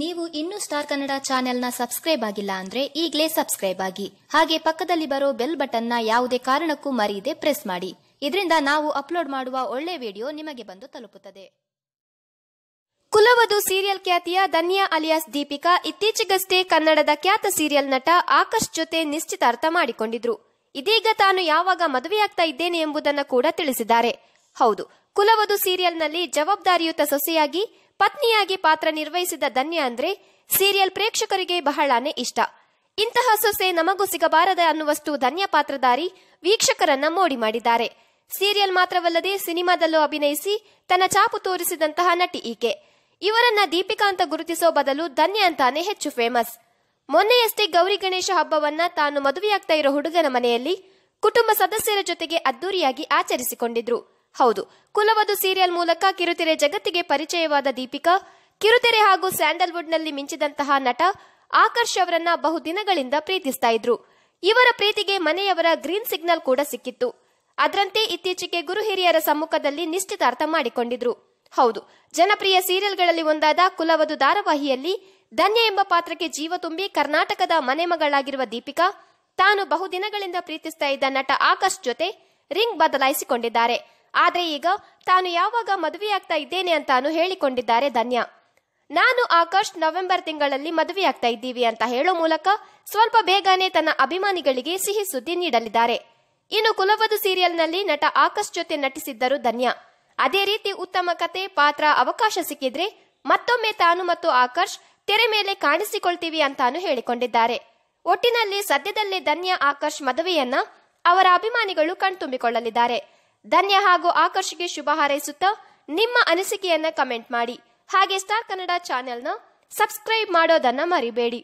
ನೀವು ಇನ್ನೂ ಸ್ಟಾರ್ ಕನ್ನಡ ಚಾನೆಲ್ನ ಸಬ್ಸ್ಕ್ರೈಬ್ ಆಗಿಲ್ಲ ಅಂದ್ರೆ ಈಗಲೇ ಸಬ್ಸ್ಕ್ರೈಬ್ ಆಗಿ ಹಾಗೆ ಪಕ್ಕದಲ್ಲಿ ಬರೋ ಬೆಲ್ ಬಟನ್ನ ಯಾವುದೇ ಕಾರಣಕ್ಕೂ ಮರೆಯದೆ ಪ್ರೆಸ್ ಮಾಡಿ ಇದರಿಂದ ನಾವು ಅಪ್ಲೋಡ್ ಮಾಡುವ ಒಳ್ಳೆ ವಿಡಿಯೋ ನಿಮಗೆ ಬಂದು ತಲುಪುತ್ತದೆ ಕುಲವದು ಸೀರಿಯಲ್ ಖ್ಯಾತಿಯ ಧನ್ಯಾ ಅಲಿಯಾಸ್ ದೀಪಿಕಾ ಇತ್ತೀಚೆಗಷ್ಟೇ ಕನ್ನಡದ ಖ್ಯಾತ ಸೀರಿಯಲ್ ನಟ ಆಕಾಶ್ ಜೊತೆ ನಿಶ್ಚಿತಾರ್ಥ ಮಾಡಿಕೊಂಡಿದ್ರು ಇದೀಗ ತಾನು ಯಾವಾಗ ಮದುವೆಯಾಗ್ತಾ ಇದ್ದೇನೆ ಎಂಬುದನ್ನು ಕೂಡ ತಿಳಿಸಿದ್ದಾರೆ ಹೌದು ಕುಲವದು ಸೀರಿಯಲ್ನಲ್ಲಿ ಜವಾಬ್ದಾರಿಯುತ ಸೊಸೆಯಾಗಿ ಪತ್ನಿಯಾಗಿ ಪಾತ್ರ ನಿರ್ವಹಿಸಿದ ಧನ್ಯ ಅಂದ್ರೆ ಸೀರಿಯಲ್ ಪ್ರೇಕ್ಷಕರಿಗೆ ಬಹಳಾನೇ ಇಷ್ಟ ಇಂತಹ ಸೊಸೆ ನಮಗೂ ಸಿಗಬಾರದ ಅನ್ನುವಷ್ಟು ಧನ್ಯ ಪಾತ್ರಧಾರಿ ವೀಕ್ಷಕರನ್ನ ಮೋಡಿ ಮಾಡಿದ್ದಾರೆ ಸೀರಿಯಲ್ ಮಾತ್ರವಲ್ಲದೆ ಸಿನಿಮಾದಲ್ಲೂ ಅಭಿನಯಿಸಿ ತನ್ನ ಚಾಪು ತೋರಿಸಿದಂತಹ ನಟಿ ಈಕೆ ಇವರನ್ನ ದೀಪಿಕಾ ಅಂತ ಗುರುತಿಸೋ ಬದಲು ಧನ್ಯ ಅಂತಾನೆ ಹೆಚ್ಚು ಫೇಮಸ್ ಮೊನ್ನೆಯಷ್ಟೇ ಗೌರಿ ಗಣೇಶ ಹಬ್ಬವನ್ನ ತಾನು ಮದುವೆಯಾಗ್ತಾ ಇರೋ ಹುಡುಗನ ಮನೆಯಲ್ಲಿ ಕುಟುಂಬ ಸದಸ್ಯರ ಜೊತೆಗೆ ಅದ್ದೂರಿಯಾಗಿ ಆಚರಿಸಿಕೊಂಡಿದ್ರು ಹೌದು ಕುಲವದು ಸೀರಿಯಲ್ ಮೂಲಕ ಕಿರುತೆರೆ ಜಗತ್ತಿಗೆ ಪರಿಚಯವಾದ ದೀಪಿಕಾ ಕಿರುತೆರೆ ಹಾಗೂ ಸ್ಯಾಂಡಲ್ವುಡ್ನಲ್ಲಿ ಮಿಂಚಿದಂತಹ ನಟ ಆಕರ್ಷ್ ಅವರನ್ನ ಬಹುದಿನಗಳಿಂದ ಪ್ರೀತಿಸ್ತಾ ಇದ್ರು ಇವರ ಪ್ರೀತಿಗೆ ಮನೆಯವರ ಗ್ರೀನ್ ಸಿಗ್ನಲ್ ಕೂಡ ಸಿಕ್ಕಿತ್ತು ಅದರಂತೆ ಇತ್ತೀಚೆಗೆ ಗುರು ಹಿರಿಯರ ಸಮ್ಮುಖದಲ್ಲಿ ನಿಶ್ಚಿತಾರ್ಥ ಮಾಡಿಕೊಂಡಿದ್ರು ಹೌದು ಜನಪ್ರಿಯ ಸೀರಿಯಲ್ಗಳಲ್ಲಿ ಒಂದಾದ ಕುಲವದು ಧಾರಾವಾಹಿಯಲ್ಲಿ ಧನ್ಯ ಎಂಬ ಪಾತ್ರಕ್ಕೆ ಜೀವ ತುಂಬಿ ಕರ್ನಾಟಕದ ಮನೆಮಗಳಾಗಿರುವ ದೀಪಿಕಾ ತಾನು ಬಹುದಿನಗಳಿಂದ ಪ್ರೀತಿಸ್ತಾ ಇದ್ದ ನಟ ಆಕಾಶ್ ಜೊತೆ ರಿಂಗ್ ಬದಲಾಯಿಸಿಕೊಂಡಿದ್ದಾರೆ ಆದರೆ ಈಗ ತಾನು ಯಾವಾಗ ಮದುವೆಯಾಗ್ತಾ ಇದ್ದೇನೆ ಅಂತಾನು ಹೇಳಿಕೊಂಡಿದ್ದಾರೆ ಧನ್ಯಾ ನಾನು ಆಕಾಶ್ ನವೆಂಬರ್ ತಿಂಗಳಲ್ಲಿ ಮದುವೆಯಾಗ್ತಾ ಇದ್ದೀವಿ ಅಂತ ಹೇಳೋ ಮೂಲಕ ಸ್ವಲ್ಪ ಬೇಗನೆ ತನ್ನ ಅಭಿಮಾನಿಗಳಿಗೆ ಸಿಹಿ ಸುದ್ದಿ ನೀಡಲಿದ್ದಾರೆ ಇನ್ನು ಕುಲವಧು ಸೀರಿಯಲ್ನಲ್ಲಿ ನಟ ಆಕಾಶ್ ಜೊತೆ ನಟಿಸಿದ್ದರು ಧನ್ಯ ಅದೇ ರೀತಿ ಉತ್ತಮ ಕತೆ ಪಾತ್ರ ಅವಕಾಶ ಸಿಕ್ಕಿದ್ರೆ ಮತ್ತೊಮ್ಮೆ ತಾನು ಮತ್ತು ಆಕರ್ಷ್ ತೆರೆ ಮೇಲೆ ಕಾಣಿಸಿಕೊಳ್ತೀವಿ ಅಂತಾನು ಹೇಳಿಕೊಂಡಿದ್ದಾರೆ ಒಟ್ಟಿನಲ್ಲಿ ಸದ್ಯದಲ್ಲೇ ಧನ್ಯಾ ಆಕರ್ಷ್ ಮದುವೆಯನ್ನ ಅವರ ಅಭಿಮಾನಿಗಳು ಕಣ್ತುಂಬಿಕೊಳ್ಳಲಿದ್ದಾರೆ ಧನ್ಯ ಹಾಗೂ ಆಕರ್ಷಿಗೆ ಶುಭ ಹಾರೈಸುತ್ತಾ ನಿಮ್ಮ ಅನಿಸಿಕೆಯನ್ನ ಕಮೆಂಟ್ ಮಾಡಿ ಹಾಗೆ ಸ್ಟಾರ್ ಕನ್ನಡ ಚಾನೆಲ್ನ ಸಬ್ಸ್ಕ್ರೈಬ್ ಮಾಡೋದನ್ನ ಮರಿಬೇಡಿ